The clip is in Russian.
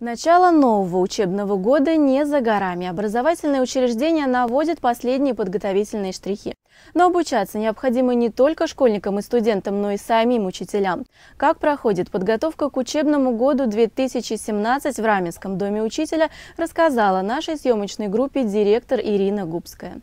Начало нового учебного года не за горами. Образовательные учреждения наводят последние подготовительные штрихи. Но обучаться необходимо не только школьникам и студентам, но и самим учителям. Как проходит подготовка к учебному году 2017 в Раменском доме учителя, рассказала нашей съемочной группе директор Ирина Губская.